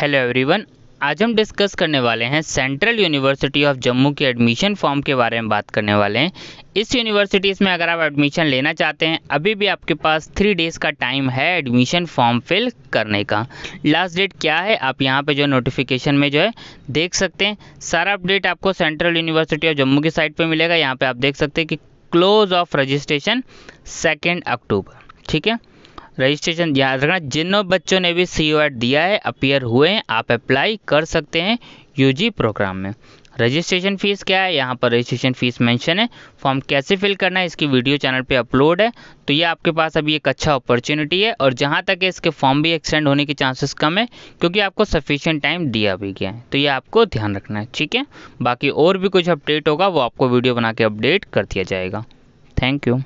hello everyone आज हम discuss करने वाले हैं सेंट्रल यूनिवर्सिटी ऑफ जम्मू के एडमिशन फॉर्म के बारे में बात करने वाले हैं इस यूनिवर्सिटीज़ में अगर आप एडमिशन लेना चाहते हैं अभी भी आपके पास थ्री डेज़ का टाइम है एडमिशन फॉर्म फिल करने का लास्ट डेट क्या है आप यहाँ पे जो नोटिफिकेशन में जो है देख सकते हैं सारा अपडेट आपको सेंट्रल यूनिवर्सिटी ऑफ जम्मू की साइट पर मिलेगा यहाँ पर आप देख सकते हैं कि close off registration second October ठीक है रजिस्ट्रेशन याद रखना जिनों बच्चों ने भी सी दिया है अपियर हुए हैं आप अप्लाई कर सकते हैं यू प्रोग्राम में रजिस्ट्रेशन फीस क्या है यहाँ पर रजिस्ट्रेशन फीस मेंशन है फॉर्म कैसे फिल करना है इसकी वीडियो चैनल पे अपलोड है तो ये आपके पास अभी एक अच्छा अपॉर्चुनिटी है और जहाँ तक है इसके फॉर्म भी एक्सटेंड होने के चांसेस कम है क्योंकि आपको सफिशियंट टाइम दिया भी गया है तो ये आपको ध्यान रखना है ठीक है बाकी और भी कुछ अपडेट होगा वो आपको वीडियो बना के अपडेट कर दिया जाएगा थैंक यू